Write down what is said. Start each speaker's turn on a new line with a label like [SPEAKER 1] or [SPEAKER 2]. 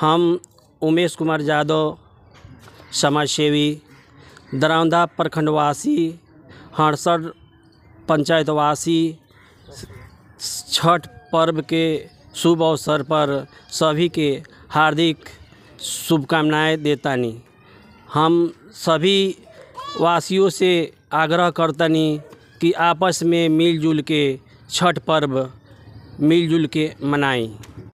[SPEAKER 1] हम उमेश कुमार यादव समाजसेवी दरौंदा प्रखंडवासी हड़सर पंचायतवासी छठ पर्व के शुभ अवसर पर सभी के हार्दिक शुभकामनाएं नहीं हम सभी वासियों से आग्रह करतनी कि आपस में मिलजुल के छठ पर्व मिलजुल के मनाएं